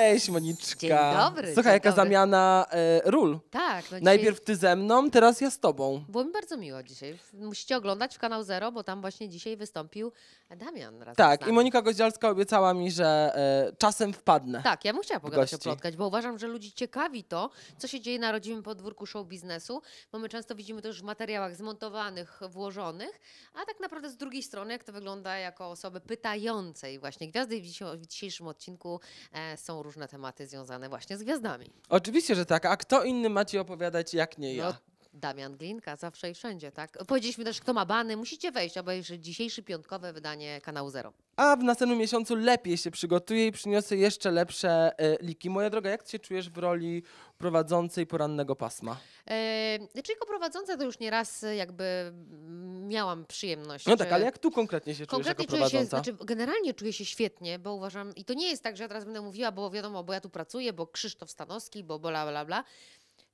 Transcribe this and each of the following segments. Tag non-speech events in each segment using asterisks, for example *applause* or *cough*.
Cześć Moniczka. Dzień dobry. Słuchaj, dzień jaka dobry. zamiana e, ról. Tak. No Najpierw dzisiaj... ty ze mną, teraz ja z tobą. Było mi bardzo miło dzisiaj. Musicie oglądać w Kanał Zero, bo tam właśnie dzisiaj wystąpił Damian. tak, i Monika Goździalska obiecała mi, że e, czasem wpadnę. Tak, ja bym chciała pogadać się o plotkać, bo uważam, że ludzi ciekawi to, co się dzieje na rodzimym podwórku show biznesu, bo my często widzimy to już w materiałach zmontowanych, włożonych, a tak naprawdę z drugiej strony, jak to wygląda jako osoby pytającej właśnie gwiazdy. W dzisiejszym odcinku e, są różne różne tematy związane właśnie z gwiazdami. Oczywiście, że tak. A kto inny ma ci opowiadać, jak nie no ja? No Damian Glinka, zawsze i wszędzie, tak? Powiedzieliśmy też, kto ma bany, musicie wejść, jeszcze dzisiejsze piątkowe wydanie kanału Zero. A w następnym miesiącu lepiej się przygotuję i przyniosę jeszcze lepsze e, liki. Moja droga, jak ty się czujesz w roli prowadzącej porannego pasma? E, czyli znaczy, jako prowadząca to już nieraz e, jakby mm, miałam przyjemność. No tak, ale jak tu konkretnie się konkretnie czujesz jako czuję się, znaczy generalnie czuję się świetnie, bo uważam, i to nie jest tak, że ja teraz będę mówiła, bo wiadomo, bo ja tu pracuję, bo Krzysztof Stanowski, bo bla, bla, bla,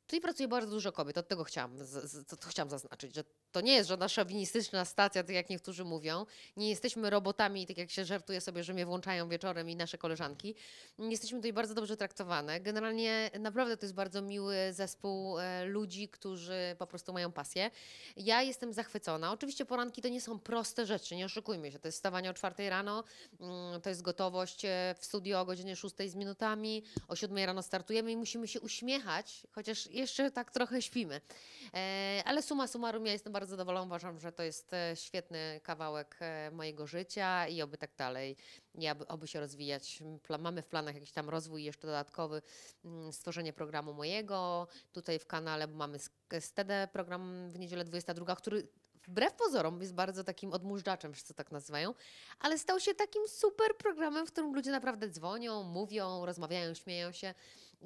Czyli pracuje bardzo dużo kobiet, od tego chciałam, z, z, to, chciałam zaznaczyć, że to nie jest żadna szowinistyczna stacja, tak jak niektórzy mówią. Nie jesteśmy robotami, tak jak się żartuje sobie, że mnie włączają wieczorem i nasze koleżanki. Jesteśmy tutaj bardzo dobrze traktowane. Generalnie naprawdę to jest bardzo miły zespół e, ludzi, którzy po prostu mają pasję. Ja jestem zachwycona. Oczywiście poranki to nie są proste rzeczy, nie oszukujmy się. To jest wstawanie o czwartej rano, mm, to jest gotowość e, w studio o godzinie szóstej z minutami, o siódmej rano startujemy i musimy się uśmiechać, chociaż jeszcze tak trochę śpimy. E, ale suma summarum, ja jestem bardzo zadowolona, uważam, że to jest e, świetny kawałek e, mojego życia i oby tak dalej, i aby, oby się rozwijać. Mamy w planach jakiś tam rozwój jeszcze dodatkowy, stworzenie programu mojego. Tutaj w kanale mamy STD program w niedzielę 22, który wbrew pozorom jest bardzo takim odmóżdżaczem, wszyscy tak nazywają, ale stał się takim super programem, w którym ludzie naprawdę dzwonią, mówią, rozmawiają, śmieją się.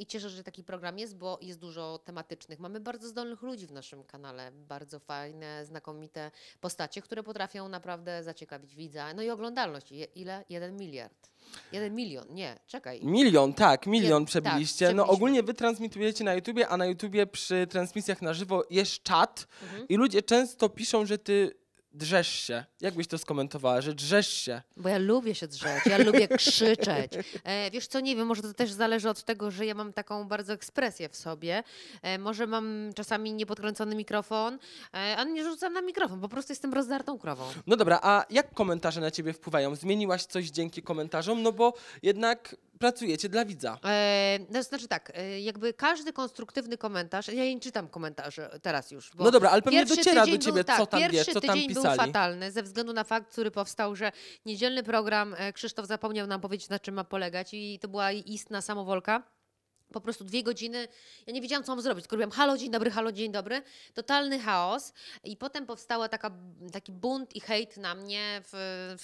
I cieszę się, że taki program jest, bo jest dużo tematycznych. Mamy bardzo zdolnych ludzi w naszym kanale, bardzo fajne, znakomite postacie, które potrafią naprawdę zaciekawić widza. No i oglądalność. Je, ile? Jeden miliard. Jeden milion, nie, czekaj. Milion, tak, milion Jed, tak, przebiliście. Tak, no ogólnie wy transmitujecie na YouTubie, a na YouTubie przy transmisjach na żywo jest czat mhm. i ludzie często piszą, że ty drzesz się. Jak byś to skomentowała, że drzesz się? Bo ja lubię się drzeć, ja lubię krzyczeć. E, wiesz co, nie wiem, może to też zależy od tego, że ja mam taką bardzo ekspresję w sobie. E, może mam czasami niepodkręcony mikrofon, e, a nie rzucam na mikrofon, po prostu jestem rozdartą krową. No dobra, a jak komentarze na ciebie wpływają? Zmieniłaś coś dzięki komentarzom? No bo jednak pracujecie dla widza. E, to no, znaczy tak, e, jakby każdy konstruktywny komentarz, ja nie czytam komentarzy teraz już. no dobra, ale pewnie dociera do ciebie, był, tak, co tam jest, co tam pisali. Pierwszy tydzień był fatalny ze względu na fakt, który powstał, że niedzielny program, e, Krzysztof zapomniał nam powiedzieć, na czym ma polegać i to była istna samowolka po prostu dwie godziny, ja nie wiedziałam, co mam zrobić. Tylko robiłam halo, dzień dobry, halo, dzień dobry. Totalny chaos. I potem powstała taka, taki bunt i hejt na mnie w,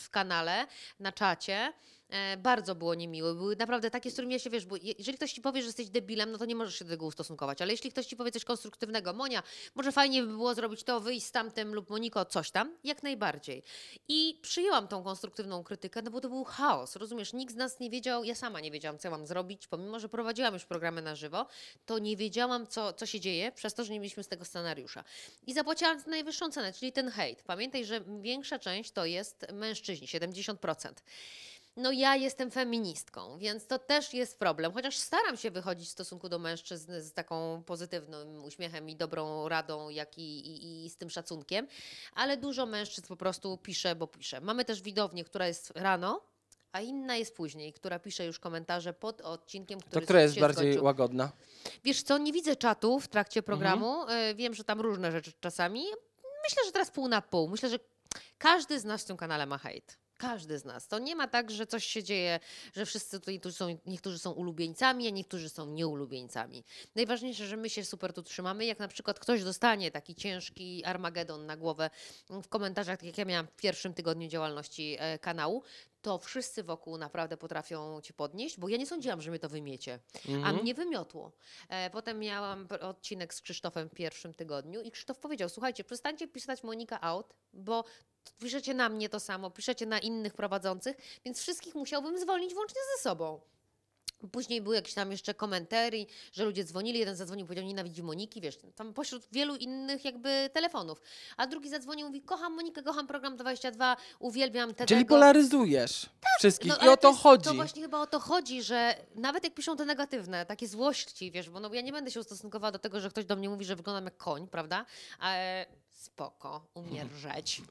w kanale, na czacie. E, bardzo było niemiłe. Były naprawdę takie, z którymi ja się wiesz, bo jeżeli ktoś ci powie, że jesteś debilem, no to nie możesz się do tego ustosunkować, ale jeśli ktoś ci powie coś konstruktywnego, Monia, może fajnie by było zrobić to, wyjść z tamtym lub Moniko, coś tam, jak najbardziej. I przyjęłam tą konstruktywną krytykę, no bo to był chaos, rozumiesz? Nikt z nas nie wiedział, ja sama nie wiedziałam, co mam zrobić, pomimo, że prowadziłam już programy na żywo, to nie wiedziałam, co, co się dzieje, przez to, że nie mieliśmy z tego scenariusza. I zapłaciłam najwyższą cenę, czyli ten hejt. Pamiętaj, że większa część to jest mężczyźni, 70% no ja jestem feministką, więc to też jest problem. Chociaż staram się wychodzić w stosunku do mężczyzn z taką pozytywnym uśmiechem i dobrą radą, jak i, i, i z tym szacunkiem, ale dużo mężczyzn po prostu pisze, bo pisze. Mamy też widownię, która jest rano, a inna jest później, która pisze już komentarze pod odcinkiem, który To która jest bardziej łagodna? Wiesz co, nie widzę czatu w trakcie mhm. programu. Mhm. Wiem, że tam różne rzeczy czasami. Myślę, że teraz pół na pół. Myślę, że każdy z nas w tym kanale ma hejt. Każdy z nas. To nie ma tak, że coś się dzieje, że wszyscy tutaj są, niektórzy są ulubieńcami, a niektórzy są nieulubieńcami. Najważniejsze, że my się super tu trzymamy. Jak na przykład ktoś dostanie taki ciężki Armagedon na głowę w komentarzach, tak jak ja miałam w pierwszym tygodniu działalności e, kanału, to wszyscy wokół naprawdę potrafią ci podnieść, bo ja nie sądziłam, że mnie to wymiecie, a mhm. mnie wymiotło. E, potem miałam odcinek z Krzysztofem w pierwszym tygodniu i Krzysztof powiedział, słuchajcie, przestańcie pisać Monika out, bo piszecie na mnie to samo, piszecie na innych prowadzących, więc wszystkich musiałbym zwolnić włącznie ze sobą. Później były jakieś tam jeszcze komentarze, że ludzie dzwonili, jeden zadzwonił, powiedział, nienawidzi Moniki, wiesz, tam pośród wielu innych jakby telefonów. A drugi zadzwonił, mówi, kocham Monikę, kocham program 22, uwielbiam te Czyli polaryzujesz tak, wszystkich no, i o to, jest, chodzi. To właśnie chyba o to chodzi, że nawet jak piszą te negatywne, takie złości, wiesz, bo no, ja nie będę się ustosunkowała do tego, że ktoś do mnie mówi, że wyglądam jak koń, prawda? Ale spoko, umierzeć,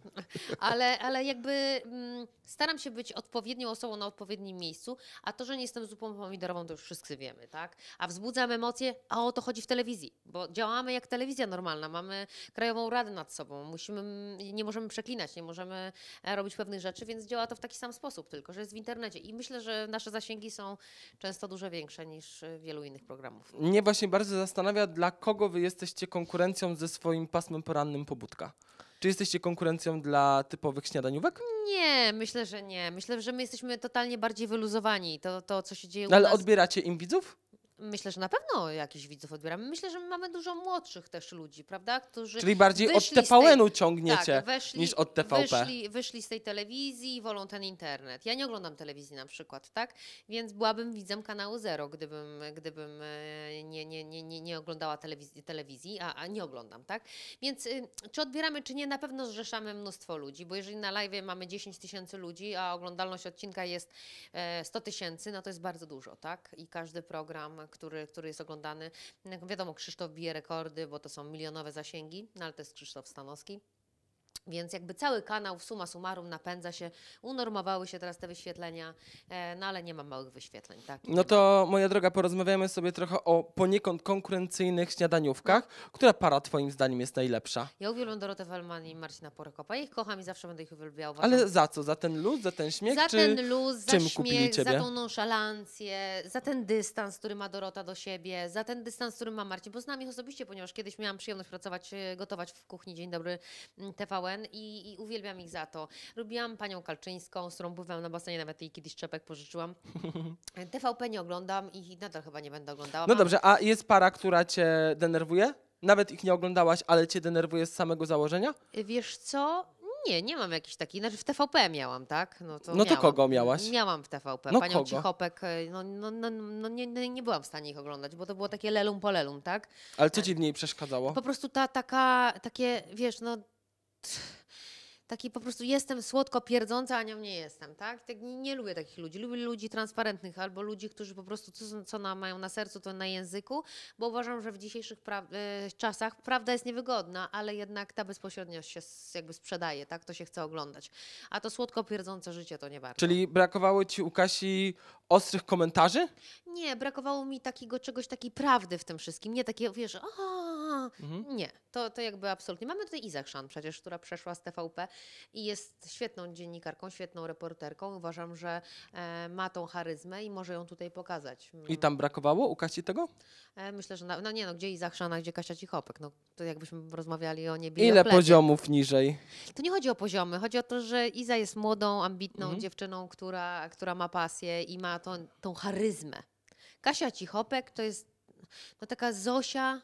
ale, ale jakby mm, staram się być odpowiednią osobą na odpowiednim miejscu, a to, że nie jestem zupą pomidorową, to już wszyscy wiemy, tak? A wzbudzam emocje, a o to chodzi w telewizji, bo działamy jak telewizja normalna, mamy krajową radę nad sobą, musimy, nie możemy przeklinać, nie możemy e, robić pewnych rzeczy, więc działa to w taki sam sposób, tylko że jest w internecie i myślę, że nasze zasięgi są często dużo większe niż e, wielu innych programów. Mnie właśnie bardzo zastanawia, dla kogo wy jesteście konkurencją ze swoim pasmem porannym po pobudka. Czy jesteście konkurencją dla typowych śniadaniówek? Nie, myślę, że nie. Myślę, że my jesteśmy totalnie bardziej wyluzowani. To, to co się dzieje u no, Ale odbieracie im widzów? Myślę, że na pewno jakichś widzów odbieramy. Myślę, że my mamy dużo młodszych też ludzi, prawda? Którzy Czyli bardziej od TVN-u ciągniecie tak, weszli, niż od TVP. Wyszli, wyszli z tej telewizji i wolą ten internet. Ja nie oglądam telewizji na przykład, tak? Więc byłabym widzem kanału Zero, gdybym, gdybym nie, nie, nie, nie, nie oglądała telewizji, telewizji a, a nie oglądam, tak? Więc czy odbieramy, czy nie, na pewno zrzeszamy mnóstwo ludzi, bo jeżeli na live mamy 10 tysięcy ludzi, a oglądalność odcinka jest 100 tysięcy, no to jest bardzo dużo, tak? I każdy program który, który jest oglądany. Wiadomo, Krzysztof bije rekordy, bo to są milionowe zasięgi, no ale to jest Krzysztof Stanowski. Więc jakby cały kanał w suma summarum napędza się, unormowały się teraz te wyświetlenia, e, no ale nie ma małych wyświetleń. Tak? No to moja droga, porozmawiamy sobie trochę o poniekąd konkurencyjnych śniadaniówkach. Która para twoim zdaniem jest najlepsza? Ja uwielbiam Dorotę Wellman i Marcina Porykopa. Ja ich kocham i zawsze będę ich uwielbiała. Ale za co? Za ten luz, za ten śmiech? Za ten luz, za śmiech, za tą nonszalancję, za ten dystans, który ma Dorota do siebie, za ten dystans, który ma Marcin, bo znam ich osobiście, ponieważ kiedyś miałam przyjemność pracować, e, gotować w kuchni Dzień Dobry mm, TVN i, i uwielbiam ich za to. Lubiłam panią Kalczyńską, z którą bywam na basenie, nawet jej kiedyś czepek pożyczyłam. *laughs* TVP nie oglądam i nadal chyba nie będę oglądała. No dobrze, a jest para, która cię denerwuje? Nawet ich nie oglądałaś, ale cię denerwuje z samego założenia? Wiesz co? Nie, nie mam jakiś takich. Znaczy w TVP miałam, tak? No to, no to miałam. kogo miałaś? Miałam w TVP. No Panią kogo? Cichopek. Y, no, no, no, no nie, nie byłam w stanie ich oglądać, bo to było takie lelum po lelum, tak? Ale co ci w niej przeszkadzało? Po prostu ta taka, takie, wiesz, no taki po prostu jestem słodko pierdząca, a nią nie jestem, tak? tak nie, nie, lubię takich ludzi. Lubię ludzi transparentnych albo ludzi, którzy po prostu co, co na, mają na sercu, to na języku, bo uważam, że w dzisiejszych pra e, czasach prawda jest niewygodna, ale jednak ta bezpośredniość się jakby sprzedaje, tak? To się chce oglądać. A to słodko pierdzące życie to nie warto. Czyli brakowało ci u Kasi ostrych komentarzy? Nie, brakowało mi takiego czegoś, takiej prawdy w tym wszystkim. Nie takie, wiesz, aha, mhm. nie, to, to jakby absolutnie. Mamy tutaj Iza Chrzan przecież, która przeszła z TVP i jest świetną dziennikarką, świetną reporterką. Uważam, że e, ma tą charyzmę i może ją tutaj pokazać. Mm. I tam brakowało u Kasi tego? E, myślę, że na, no nie, no gdzie Iza Chrzana, gdzie Kasia Cichopek? No to jakbyśmy rozmawiali o niebie. Ile poziomów niżej? To nie chodzi o poziomy, chodzi o to, że Iza jest młodą, ambitną mhm. dziewczyną, która, która ma pasję i ma to, tą charyzmę. Kasia Cichopek to jest no taka Zosia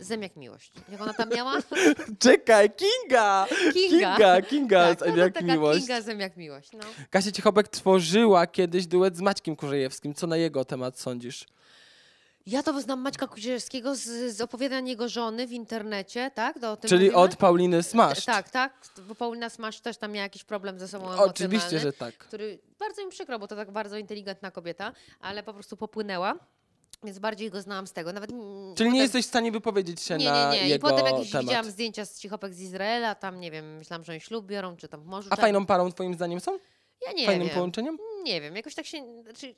Zem jak miłość. Jak ona tam miała? *laughs* Czekaj, Kinga! Kinga, Kinga, Kinga tak, zem no jak miłość. Kinga, miłość. No. Kasia Cichobek tworzyła kiedyś duet z Maćkiem Kurzejewskim. Co na jego temat sądzisz? Ja to znam Maćka Kurzejewskiego z, z jego żony w internecie, tak? Czyli mówimy? od Pauliny e, Smasz. Tak, tak. Bo Paulina Smasz też tam miała jakiś problem ze sobą Oczywiście, że tak. Który, bardzo mi przykro, bo to tak bardzo inteligentna kobieta, ale po prostu popłynęła. Więc bardziej go znałam z tego. Nawet, Czyli potem... nie jesteś w stanie wypowiedzieć się nie, na Nie, nie, nie. I potem jakieś widziałam zdjęcia z cichopek z Izraela, tam nie wiem, myślałam, że oni ślub biorą, czy tam w morzu. A fajną parą twoim zdaniem są? Ja nie Fajnym wiem. połączeniem? Nie wiem, jakoś tak się... Znaczy...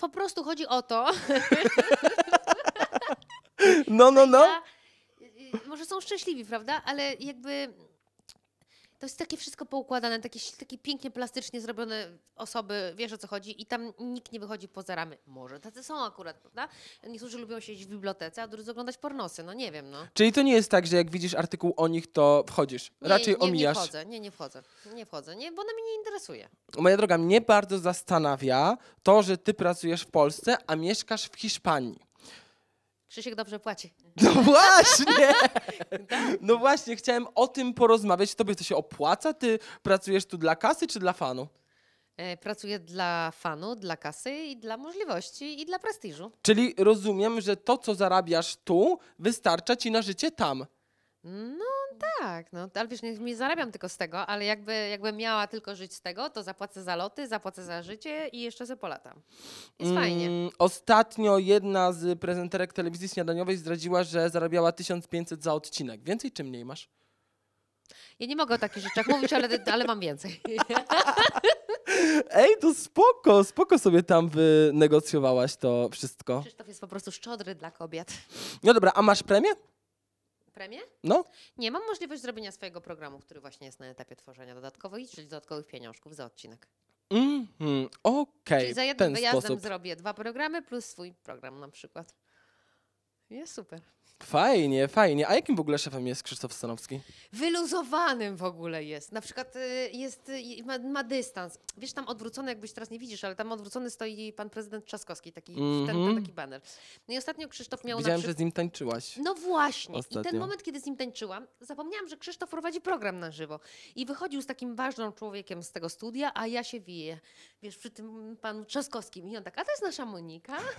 Po prostu chodzi o to... *laughs* no, no, no. Ja... Y, y, może są szczęśliwi, prawda? Ale jakby to jest takie wszystko poukładane, takie, takie pięknie plastycznie zrobione osoby, wiesz o co chodzi i tam nikt nie wychodzi poza ramy. Może tacy są akurat, prawda? Niektórzy lubią siedzieć w bibliotece, a drudzy oglądać pornosy, no nie wiem, no. Czyli to nie jest tak, że jak widzisz artykuł o nich, to wchodzisz, nie, raczej nie, omijasz. Nie wchodzę, nie, nie wchodzę, nie wchodzę, nie, bo ona mnie nie interesuje. Moja droga, mnie bardzo zastanawia to, że ty pracujesz w Polsce, a mieszkasz w Hiszpanii. Krzysiek dobrze płaci. No *laughs* właśnie! Tak. No właśnie, chciałem o tym porozmawiać. Tobie to się opłaca? Ty pracujesz tu dla kasy czy dla fanu? E, pracuję dla fanu, dla kasy i dla możliwości i dla prestiżu. Czyli rozumiem, że to, co zarabiasz tu, wystarcza ci na życie tam. No tak, no, ale wiesz, nie, nie zarabiam tylko z tego, ale jakby, jakbym miała tylko żyć z tego, to zapłacę za loty, zapłacę za życie i jeszcze ze polatam. Jest mm, fajnie. Ostatnio jedna z prezenterek telewizji śniadaniowej zdradziła, że zarabiała 1500 za odcinek. Więcej czy mniej masz? Ja nie mogę o takich rzeczach mówić, ale, ale mam więcej. *laughs* Ej, to spoko, spoko sobie tam wynegocjowałaś to wszystko. Krzysztof jest po prostu szczodry dla kobiet. No dobra, a masz premię? Premię? No. Nie, mam możliwość zrobienia swojego programu, który właśnie jest na etapie tworzenia dodatkowo i czyli dodatkowych pieniążków za odcinek. Mhm, okej. Okay, czyli za jednym ten wyjazdem sposób. zrobię dwa programy plus swój program na przykład. Jest super. Fajnie, fajnie. A jakim w ogóle szefem jest Krzysztof Stanowski? Wyluzowanym w ogóle jest. Na przykład y, jest, y, ma, ma dystans. Wiesz, tam odwrócony, jakbyś teraz nie widzisz, ale tam odwrócony stoi pan prezydent Trzaskowski, taki, mm -hmm. ten, ten, mhm. taki baner. No i ostatnio Krzysztof miał Widziałem, na że z nim tańczyłaś. No właśnie. Ostatnio. I ten moment, kiedy z nim tańczyłam, zapomniałam, że Krzysztof prowadzi program na żywo. I wychodził z takim ważnym człowiekiem z tego studia, a ja się wieję. Wiesz, przy tym panu Trzaskowskim. I on tak, a to jest nasza Monika. *laughs*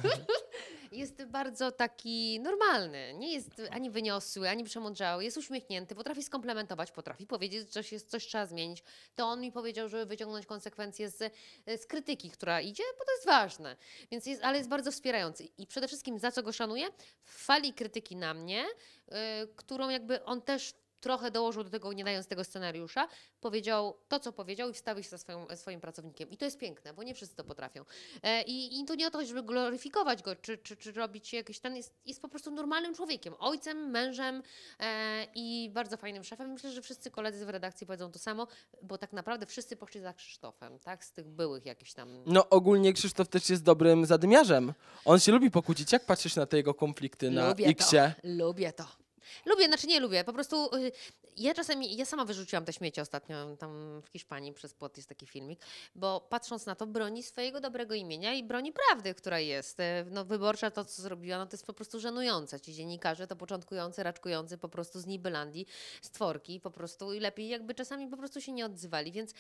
Jest bardzo taki normalny, nie jest ani wyniosły, ani przemądrzały, jest uśmiechnięty, potrafi skomplementować, potrafi powiedzieć, że coś, jest, coś trzeba zmienić. To on mi powiedział, żeby wyciągnąć konsekwencje z, e, z krytyki, która idzie, bo to jest ważne. Więc jest, ale jest bardzo wspierający i przede wszystkim za co go szanuję? W fali krytyki na mnie, e, którą jakby on też trochę dołożył do tego, nie dając tego scenariusza, powiedział to, co powiedział i wstawił się za swoim, swoim pracownikiem. I to jest piękne, bo nie wszyscy to potrafią. E, I, i tu nie o to, żeby gloryfikować go, czy, czy, czy robić jakiś ten, jest, jest po prostu normalnym człowiekiem, ojcem, mężem e, i bardzo fajnym szefem. Myślę, że wszyscy koledzy w redakcji powiedzą to samo, bo tak naprawdę wszyscy poszli za Krzysztofem, tak? Z tych byłych jakichś tam... No ogólnie Krzysztof też jest dobrym zadymiarzem. On się lubi pokłócić. Jak patrzysz na te jego konflikty na Lubię X-ie? To. Lubię to. Lubię, znaczy nie lubię, po prostu y, ja czasami, ja sama wyrzuciłam te śmieci ostatnio tam w Hiszpanii przez płot jest taki filmik, bo patrząc na to broni swojego dobrego imienia i broni prawdy, która jest. Y, no wyborcza to, co zrobiła, no to jest po prostu żenujące. Ci dziennikarze to początkujący, raczkujący po prostu z Nibelandii, stworki po prostu i lepiej jakby czasami po prostu się nie odzywali, więc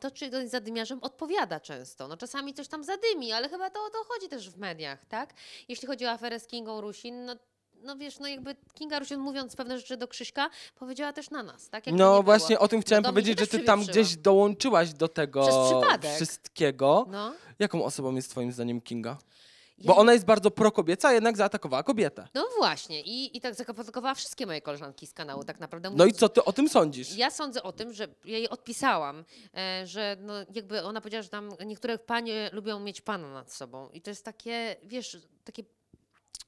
to czy ktoś za odpowiada często. No czasami coś tam zadymi, ale chyba to o to chodzi też w mediach, tak? Jeśli chodzi o aferę z Kingą Rusin, no no wiesz, no jakby Kinga Rusin mówiąc pewne rzeczy do Krzyśka, powiedziała też na nas, tak? Jak no właśnie było. o tym no chciałem powiedzieć, że ty tam gdzieś dołączyłaś do tego wszystkiego. No. Jaką osobą jest twoim zdaniem Kinga? Bo ona jest bardzo prokobieca, a jednak zaatakowała kobietę. No właśnie, i, i tak zaatakowała wszystkie moje koleżanki z kanału, tak naprawdę. Mówiąc, no i co ty o tym sądzisz? Ja sądzę o tym, że ja jej odpisałam, e, że no jakby ona powiedziała, że tam niektóre panie lubią mieć pana nad sobą. I to jest takie, wiesz, takie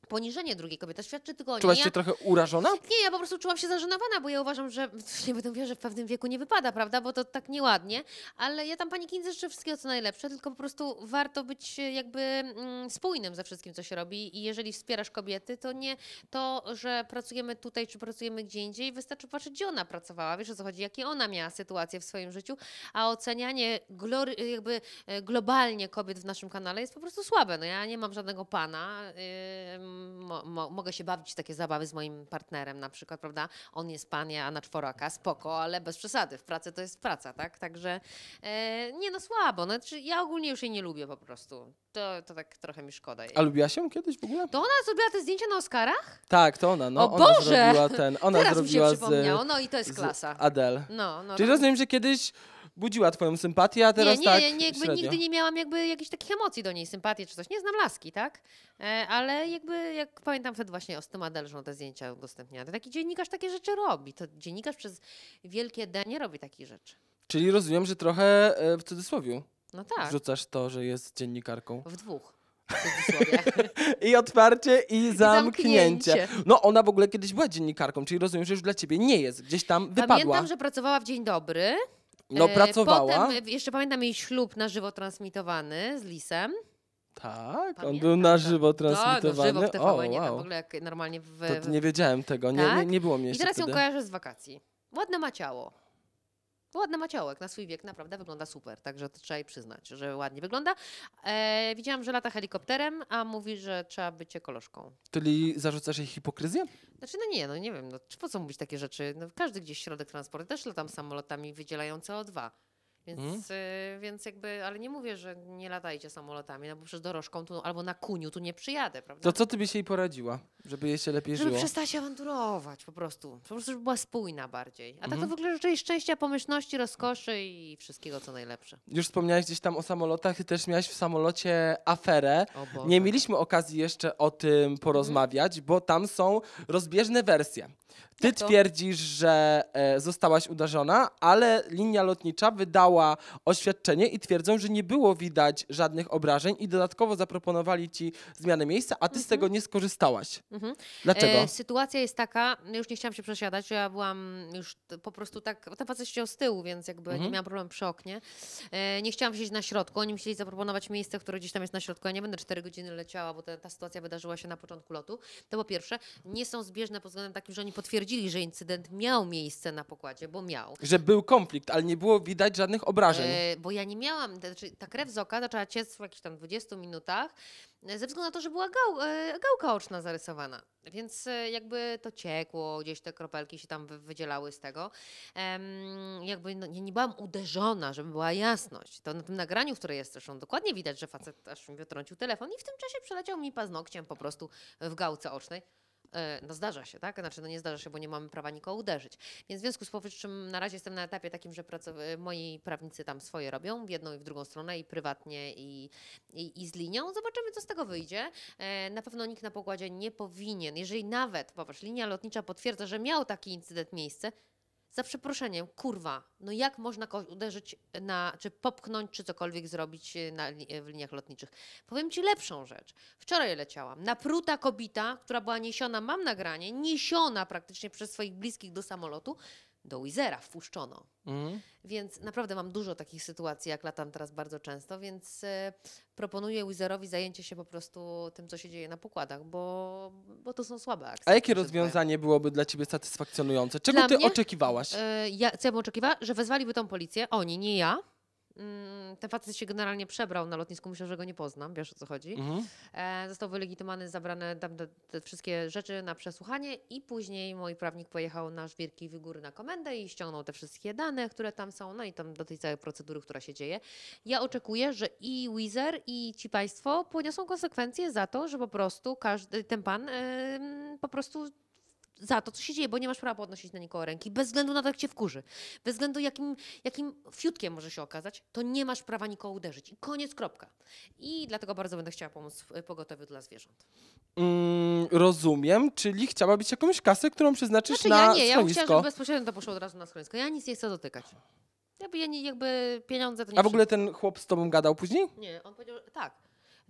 poniżenie drugiej kobiety. To świadczy tylko o niej. Czułaś się ja... trochę urażona? Nie, ja po prostu czułam się zażenowana, bo ja uważam, że nie *laughs* będę mówiła, że w pewnym wieku nie wypada, prawda, bo to tak nieładnie, ale ja tam pani Kindze życzę wszystkiego co najlepsze, tylko po prostu warto być jakby mm, spójnym ze wszystkim, co się robi i jeżeli wspierasz kobiety, to nie to, że pracujemy tutaj czy pracujemy gdzie indziej, wystarczy patrzeć, gdzie ona pracowała, wiesz o co chodzi, jakie ona miała sytuacje w swoim życiu, a ocenianie glory, jakby e, globalnie kobiet w naszym kanale jest po prostu słabe. No ja nie mam żadnego pana, yy, mo, mo, mogę się bawić w takie zabawy z moim partnerem na przykład, prawda? On jest pan, ja na czworaka, spoko, ale bez przesady, w pracy to jest praca, tak? Także e, nie no słabo, no, znaczy, ja ogólnie już jej nie lubię po prostu. To, to tak trochę mi szkoda. Jej. A lubiła się kiedyś w ogóle? To ona zrobiła te zdjęcia na Oscarach? Tak, to ona, no. O ona Boże! Zrobiła ten, ona Teraz zrobiła mi się przypomniało, no i to jest klasa. Adel. No, no, Czyli no. rozumiem, że kiedyś budziła twoją sympatię, a teraz nie, nie, tak Nie, nie, jakby nigdy nie miałam jakby jakichś takich emocji do niej, sympatii czy coś. Nie znam laski, tak? E, ale jakby, jak pamiętam wtedy właśnie o tym Delżą te zdjęcia udostępniała. To taki dziennikarz takie rzeczy robi. To dziennikarz przez wielkie D nie robi takich rzeczy. Czyli rozumiem, że trochę e, w cudzysłowie. No tak. Rzucasz to, że jest dziennikarką. W dwóch. *laughs* I otwarcie, i zamknięcie. zamknięcie. No, ona w ogóle kiedyś była dziennikarką, czyli rozumiem, że już dla ciebie nie jest. Gdzieś tam wypadła. Pamiętam, że pracowała w Dzień Dobry E, no pracowała. Potem e, jeszcze pamiętam jej ślub na żywo transmitowany z Lisem. Tak, Pamiętam, on był na tak. żywo no, transmitowany. Tak, na żywo w TVN, oh, nie w ogóle jak normalnie w... w... nie wiedziałem tego, nie, tak? nie, nie, było mnie I teraz ją kojarzy kojarzę z wakacji. Ładne ma ciało. Ładny maciołek na swój wiek, naprawdę wygląda super, także to trzeba jej przyznać, że ładnie wygląda. E, widziałam, że lata helikopterem, a mówi, że trzeba być ekolożką. Czyli zarzucasz jej hipokryzję? Znaczy, no nie, no nie wiem, no, po co mówić takie rzeczy? No, każdy gdzieś środek transportu, też latam samolotami wydzielają co 2 więc, hmm? y, więc jakby, ale nie mówię, że nie latajcie samolotami, no bo przez dorożką tu, albo na kuniu tu nie przyjadę, prawda? To co ty byś jej poradziła, żeby jej się lepiej żeby żyło? Żeby przestała się awanturować po prostu. Po prostu, żeby była spójna bardziej. A hmm tak to mhm. w życzę jej szczęścia, pomyślności, rozkoszy i wszystkiego, co najlepsze. Już wspomniałeś gdzieś tam o samolotach, ty też miałaś w samolocie aferę. Nie mieliśmy okazji jeszcze o tym porozmawiać, hmm bo tam są rozbieżne wersje. Ty twierdzisz, że e, zostałaś uderzona, ale linia lotnicza wydała oświadczenie i twierdzą, że nie było widać żadnych obrażeń i dodatkowo zaproponowali ci zmianę miejsca, a ty z mhm. tego nie skorzystałaś. Mhm. Dlaczego? E, sytuacja jest taka, już nie chciałam się przesiadać, że ja byłam już po prostu tak, ten facet się z tyłu, więc jakby Mhm. nie miałam problemu przy oknie. E, nie chciałam siedzieć na środku, oni musieli zaproponować miejsce, które gdzieś tam jest na środku. Ja nie będę 4 godziny leciała, bo ta, ta sytuacja wydarzyła się na początku lotu. To po pierwsze, nie są zbieżne pod względem takim, że oni potwierdzili potwierdzili, że incydent miał miejsce na pokładzie, bo miał. Że był konflikt, ale nie było widać żadnych obrażeń. E, bo ja nie miałam, znaczy, ta krew z oka zaczęła ciec w jakichś tam 20 minutach, e, ze względu na to, że była gał, e, gałka oczna zarysowana. Więc e, jakby to ciekło, gdzieś te kropelki się tam wydzielały z tego. jakby no, nie, nie byłam uderzona, żeby była jasność. To na tym nagraniu, w której jest zresztą dokładnie widać, że facet aż mi wytrącił telefon i w tym czasie przeleciał mi paznokciem po prostu w gałce ocznej. E, no zdarza się, tak? Znaczy, no nie zdarza się, bo nie mamy prawa nikogo uderzyć. Więc w związku z powyższym na razie jestem na etapie takim, że e, moi prawnicy tam swoje robią w jedną i w drugą stronę i prywatnie i, i, i z linią. Zobaczymy, co z tego wyjdzie. E, na pewno nikt na pokładzie nie powinien, jeżeli nawet, popatrz, linia lotnicza potwierdza, że miał taki incydent miejsce, za przeproszeniem, kurwa, no jak można kogoś uderzyć na, czy popchnąć, czy cokolwiek zrobić y, na, w liniach lotniczych. Powiem ci lepszą rzecz. Wczoraj leciałam. Napruta kobita, która była niesiona, mam nagranie, niesiona praktycznie przez swoich bliskich do samolotu, do Wizera wpuszczono. Mm. Więc naprawdę mam dużo takich sytuacji, jak latam teraz bardzo często, więc e, proponuję Wizerowi zajęcie się po prostu tym, co się dzieje na pokładach, bo, bo to są słabe akcje. A jakie rozwiązanie byłoby dla ciebie satysfakcjonujące? Czego dla ty mnie, oczekiwałaś? E, ja, co ja bym oczekiwała? Że wezwaliby tą policję, oni, nie ja, Mm, ten facet się generalnie przebrał na lotnisku, myślę, że go nie poznam, wiesz o co chodzi. Mhm. E, został wylegitymowany, zabrane tam te, wszystkie rzeczy na przesłuchanie i później mój prawnik pojechał na Żwirki Wygóry na komendę i ściągnął te wszystkie dane, które tam są, no i tam do tej całej procedury, która się dzieje. Ja oczekuję, że i Wizer i ci państwo poniosą konsekwencje za to, że po prostu każdy, ten pan po prostu za to, co się dzieje, bo nie masz prawa podnosić na nikogo ręki, bez względu na to, jak cię wkurzy, bez względu jakim, jakim fiutkiem może się okazać, to nie masz prawa nikogo uderzyć. I koniec, kropka. I dlatego bardzo będę chciała pomóc w y, pogotowiu dla zwierząt. Mm, rozumiem, czyli chciała być jakąś kasę, którą przeznaczysz znaczy, na ja nie, ja chciałam żeby bezpośrednio to poszło od razu na schronisko. Ja nic nie chcę dotykać. Jakby, ja nie, jakby pieniądze to nie... A w ogóle ten chłop z tobą gadał później? Nie, on powiedział, tak,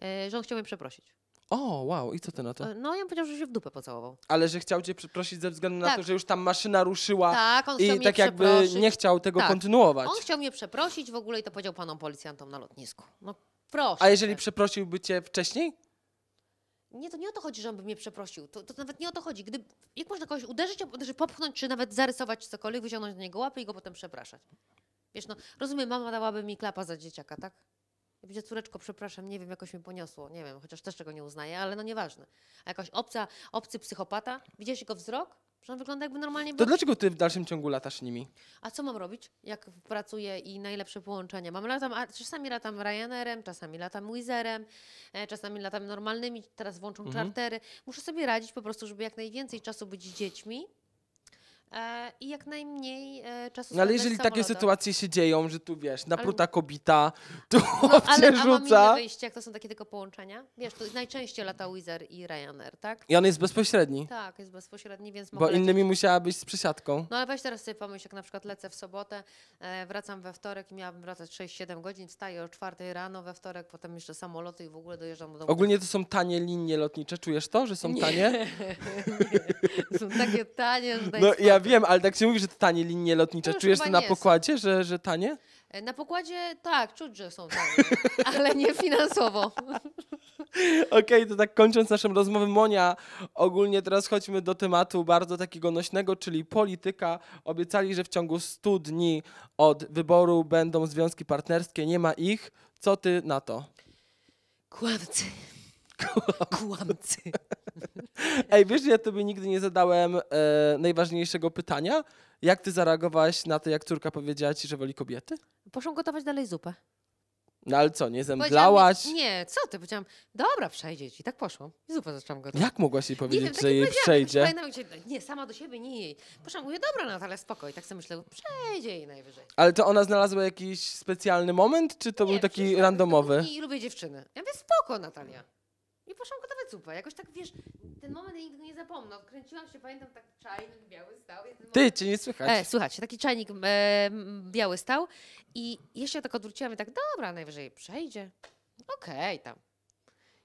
e, że on chciał mnie przeprosić. O, wow, i co ty na to? E, no, ja bym powiedział, że się w dupę pocałował. Ale że chciał cię przeprosić ze względu na tak. to, że już tam maszyna ruszyła tak, on chciał i mnie tak jakby przeprosić. nie chciał tego tak. kontynuować. On chciał mnie przeprosić w ogóle i to powiedział panom policjantom na lotnisku. No proszę. A jeżeli przeprosiłby cię wcześniej? Nie, to nie o to chodzi, że on by mnie przeprosił. To, to nawet nie o to chodzi. Gdy, jak można kogoś uderzyć, uderzyć, popchnąć, czy nawet zarysować cokolwiek, wyciągnąć do niego łapy i go potem przepraszać. Wiesz, no, rozumiem, mama dałaby mi klapa za dzieciaka, tak? Ja będzie córeczko, przepraszam, nie wiem, jakoś mi poniosło, nie wiem, chociaż też czego nie uznaję, ale no nieważne. A jakaś obca, obcy psychopata, widzicie jego wzrok? Że on wygląda jakby normalnie był. To dlaczego ty w dalszym ciągu latasz nimi? A co mam robić, jak pracuję i najlepsze połączenia? Mam latam, a czasami latam Ryanerem, czasami latam Wizerem, e, czasami latam normalnymi, teraz włączą mhm. chartery. Muszę sobie radzić po prostu, żeby jak najwięcej czasu być z dziećmi, E, i jak najmniej e, czasu No ale jeżeli takie sytuacje się dzieją, że tu wiesz, napruta kobita, *laughs* tu no, rzuca. Ale mam wyjście, jak to są takie tylko połączenia. Wiesz, to najczęściej lata Wizard i Ryanair, tak? I on jest bezpośredni. Tak, jest bezpośredni, więc mogę Bo lecieć. innymi musiałabyś z przysiadką. No ale weź teraz sobie pomyśl, jak na przykład lecę w sobotę, e, wracam we wtorek i miałabym wracać 6-7 godzin, wstaję o 4 rano we wtorek, potem jeszcze samoloty i w ogóle dojeżdżam do domu. Ogólnie to są tanie linie lotnicze, czujesz to, że są nie. tanie? *laughs* nie, są takie tanie, że no, ja wiem, ale tak się mówi, że to tanie linie lotnicze. To no, Czujesz to na pokładzie, że, że tanie? E, na pokładzie tak, czuć, że są tanie, *laughs* ale nie finansowo. *laughs* Okej, okay, to tak kończąc naszą rozmowę, Monia, ogólnie teraz chodźmy do tematu bardzo takiego nośnego, czyli polityka. Obiecali, że w ciągu 100 dni od wyboru będą związki partnerskie, nie ma ich. Co ty na to? Kłamcy. Kłamcy. Ej, wiesz, ja tobie nigdy nie zadałem e, najważniejszego pytania. Jak ty zareagowałaś na to, jak córka powiedziała ci, że woli kobiety? Poszłam gotować dalej zupę. No ale co, nie zemdlałaś? Nie, co ty? Powiedziałam, dobra, przejdzie ci. Tak poszłam. I zupę zaczęłam gotować. Jak mogłaś jej Nie powiedzieć, wiem, że tak jak jej tak przejdzie? się Nie, sama do siebie, nie jej. Poszłam, mówię, dobra Natalia, spokoj. tak sobie myślę, przejdzie jej najwyżej. Ale to ona znalazła jakiś specjalny moment, czy to był Nie, taki randomowy? I lubię dziewczyny. Ja mówię, spoko Natalia. I poszłam gotować zupę. Jakoś tak, wiesz, ten moment ja nigdy nie zapomnę. kręciłam się, pamiętam, tak czajnik biały stał. Moment... Ty, czy nie słychać? E, słuchajcie, taki czajnik e, biały stał i jeszcze tak odwróciłam i tak, dobra, najwyżej przejdzie. Okej, okay, tam.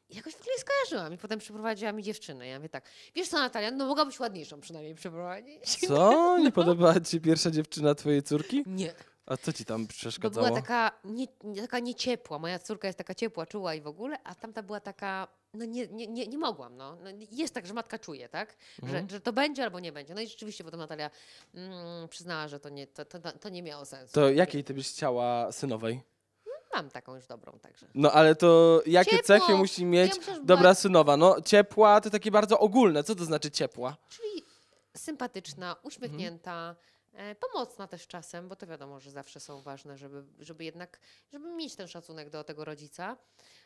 I jakoś w ogóle nie skojarzyłam. I potem przyprowadziła mi dziewczynę. Ja mówię tak, wiesz co Natalia, no mogła być ładniejszą przynajmniej przeprowadzić. Co? Nie *laughs* no. podobała ci pierwsza dziewczyna twojej córki? Nie. A co ci tam przeszkadzało? To była taka, nie, taka nieciepła. Moja córka jest taka ciepła, czuła i w ogóle, a tamta była taka, no nie, nie, nie, nie mogłam. No. no. jest tak, że matka czuje, tak? Mhm. Że, że to będzie albo nie będzie. No i rzeczywiście potem Natalia mm, przyznała, że to nie, to, to, to nie miało sensu. To jakiej ty byś chciała synowej? No, mam taką już dobrą także. No ale to jakie Ciepło. cechy musi mieć ja dobra bardzo... synowa? No ciepła to takie bardzo ogólne. Co to znaczy ciepła? Czyli sympatyczna, uśmiechnięta, mhm Pomocna e, też czasem, bo to wiadomo, że zawsze są ważne, żeby, żeby jednak, żeby mieć ten szacunek do tego rodzica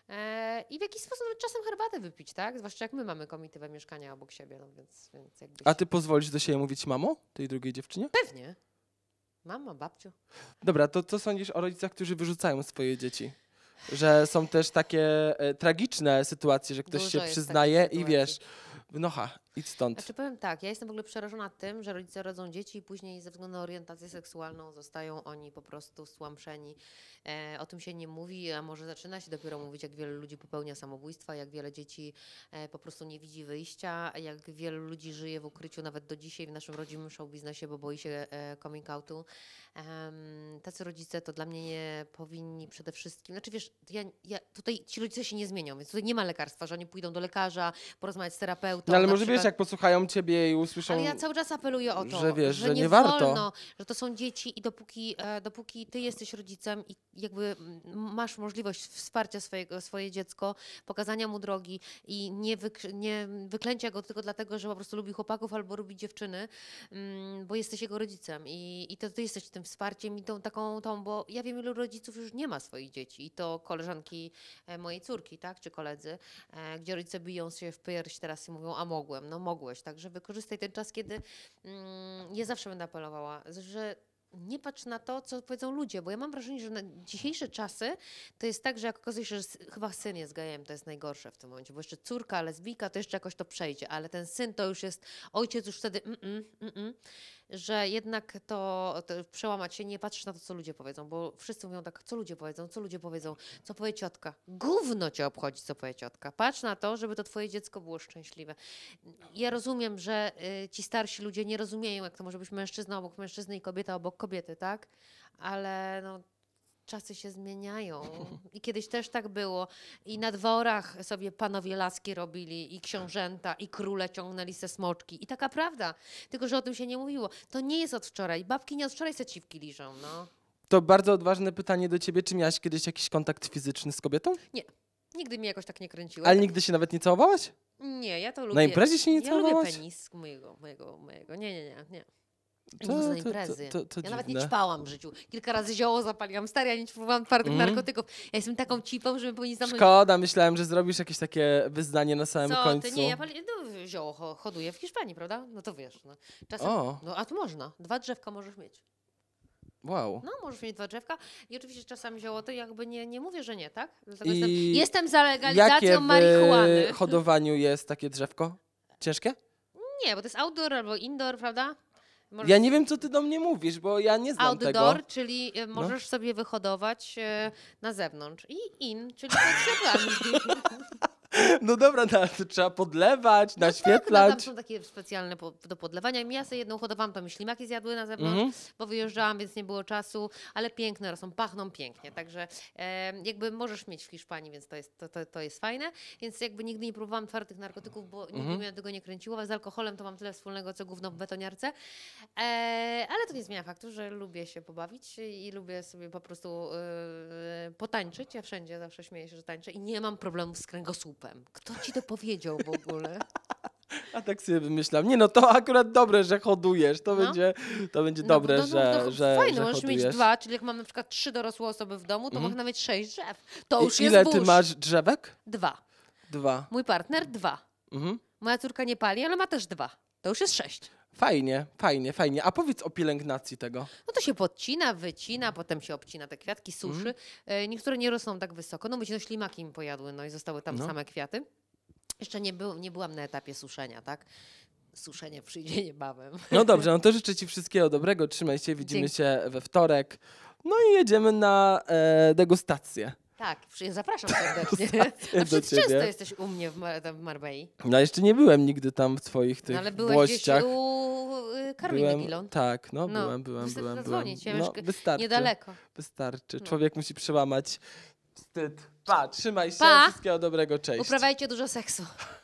e, i w jakiś sposób czasem herbatę wypić, tak? Zwłaszcza jak my mamy komitywę mieszkania obok siebie, no więc, więc jakbyś... A ty pozwolisz do siebie mówić mamo tej drugiej dziewczynie? Pewnie. Mama, babciu. Dobra, to co sądzisz o rodzicach, którzy wyrzucają swoje dzieci? Że są też takie e, tragiczne sytuacje, że ktoś Dużo się przyznaje i wiesz, wiesz, nocha, Idź stąd. Znaczy powiem tak, ja jestem w ogóle przerażona tym, że rodzice rodzą dzieci i później ze względu na orientację seksualną zostają oni po prostu słamszeni. E, o tym się nie mówi, a może zaczyna się dopiero mówić, jak wielu ludzi popełnia samobójstwa, jak wiele dzieci e, po prostu nie widzi wyjścia, jak wielu ludzi żyje w ukryciu nawet do dzisiaj w naszym rodzimym show biznesie, bo boi się e, coming outu. tacy rodzice to dla mnie nie powinni przede wszystkim, znaczy wiesz, ja, ja, tutaj ci rodzice się nie zmienią, więc tutaj nie ma lekarstwa, że oni pójdą do lekarza, porozmawiać z terapeutą. No, ale może wiesz, wiesz, jak posłuchają ciebie i usłyszą... Ale ja cały czas apeluję o to, że, wiesz, że, że nie, nie warto. wolno, że to są dzieci i dopóki, e, dopóki ty jesteś rodzicem i jakby masz możliwość wsparcia swojego, swoje dziecko, pokazania mu drogi i nie, wyk nie wyklęcia go tylko dlatego, że po prostu lubi chłopaków albo lubi dziewczyny, mm, bo jesteś jego rodzicem i, i to ty jesteś tym wsparciem i tą taką tą, bo ja wiem, ilu rodziców już nie ma swoich dzieci i to koleżanki e, mojej córki, tak, czy koledzy, e, gdzie rodzice biją się w pierś teraz i mówią, a mogłem. No no mogłeś, także wykorzystaj ten czas, kiedy mm, nie zawsze będę apelowała, że nie patrz na to, co powiedzą ludzie, bo ja mam wrażenie, że na dzisiejsze czasy to jest tak, że jak okazuje się, że chyba syn jest gejem, to jest najgorsze w tym momencie, bo jeszcze córka, lesbijka, to jeszcze jakoś to przejdzie, ale ten syn to już jest, ojciec już wtedy, mm, mm, mm, mm że jednak to, to, przełamać się, nie patrz na to, co ludzie powiedzą, bo wszyscy mówią tak, co ludzie powiedzą, co ludzie powiedzą, co powie ciotka. Gówno cię obchodzi, co powie ciotka. Patrz na to, żeby to twoje dziecko było szczęśliwe. Ja rozumiem, że y, ci starsi ludzie nie rozumieją, jak to może być mężczyzna obok mężczyzny i kobieta obok kobiety, tak? Ale no, czasy się zmieniają. I kiedyś też tak było. I na dworach sobie panowie laski robili, i książęta, i króle ciągnęli se smoczki. I taka prawda. Tylko, że o tym się nie mówiło. To nie jest od wczoraj. Babki nie od wczoraj se ciwki liżą, no. To bardzo odważne pytanie do ciebie. Czy miałaś kiedyś jakiś kontakt fizyczny z kobietą? Nie. Nigdy mnie jakoś tak nie kręciło. Ale nigdy się nawet nie całowałaś? Nie, ja to lubię. Na imprezie się nie ja całowałaś? Ja lubię penis mojego, mojego, mojego. Nie, nie, nie, nie. Czarne imprezy. To, to, to ja nawet nie ćpałam w życiu. Kilka razy zioło zapaliłam. Stary, ja nie ćpałam twardych mm. narkotyków. Ja jestem taką cipą, że powinni zamknąć... Szkoda, myślałem, że zrobisz jakieś takie wyznanie na samym Co, końcu. Ty nie, ja pali... no, zioło ho hoduję w Hiszpanii, prawda? No to wiesz. No. Czasem... O. no a tu można. Dwa drzewka możesz mieć. Wow. No, możesz mieć dwa drzewka. I oczywiście czasami zioło, to jakby nie, nie mówię, że nie, tak? I jestem, za legalizacją marihuany. w hodowaniu jest takie drzewko? Ciężkie? Nie, bo to jest outdoor albo indoor, prawda? Możesz... Ja nie wiem, co ty do mnie mówisz, bo ja nie znam Outdoor, tego. Outdoor, czyli e, no. możesz no. sobie wyhodować e, na zewnątrz. I in, czyli *laughs* pod no dobra, no, to trzeba podlewać, naświetlać. Tak, no, są takie specjalne po, do podlewania. Ja sobie jedną hodowałam, to mi ślimaki zjadły na zewnątrz, mm -hmm. bo wyjeżdżałam, więc nie było czasu, ale piękne rosną, pachną pięknie, także e, jakby możesz mieć w Hiszpanii, więc to jest, to, to, to, jest fajne. Więc jakby nigdy nie próbowałam twardych narkotyków, bo mm -hmm. nigdy mhm. mnie tego nie kręciło. Z alkoholem to mam tyle wspólnego, co gówno w betoniarce. E, ale to nie zmienia faktu, że lubię się pobawić i lubię sobie po prostu e, potańczyć. Ja wszędzie zawsze śmieję się, że tańczę i nie mam problemów z kręgosłupem. Kto ci to powiedział w ogóle? A tak sobie myślałam, nie no to akurat dobre, że hodujesz, to no. będzie, to będzie no, dobre, no, że, no, że Fajne, że możesz hodujesz. mieć dwa, czyli jak mam na przykład trzy dorosłe osoby w domu, to mm. mogę mieć sześć drzew. To I już ile jest Ile ty masz drzewek? Dwa. Dwa. Mój partner dwa. Mhm. Moja córka nie pali, ale ma też dwa. To już jest sześć. Fajnie, fajnie, fajnie. A powiedz o pielęgnacji tego. No to się podcina, wycina, potem się obcina te kwiatki, suszy. Mm. Niektóre nie rosną tak wysoko, no być no ślimaki mi pojadły, no i zostały tam no. same kwiaty. Jeszcze nie, był, nie byłam na etapie suszenia, tak? Suszenie przyjdzie niebawem. No dobrze, no to *laughs* życzę Ci wszystkiego dobrego, trzymaj się, widzimy Dzięki. się we wtorek. No i jedziemy na e, degustację. Tak, zapraszam *laughs* serdecznie. A *laughs* znaczy, często jesteś u mnie w, Mar w Marbei. No jeszcze nie byłem nigdy tam w twoich no, tych no, ale byłeś włościach. gdzieś u y, Karoliny Tak, no, no, byłem, byłem, wystarczy byłem. Zadzwonić. byłem. no, wystarczy. Niedaleko. Wystarczy. No. Człowiek no. musi przełamać wstyd. Pa, trzymaj się, pa. wszystkiego dobrego, cześć. Uprawiajcie dużo seksu. *laughs*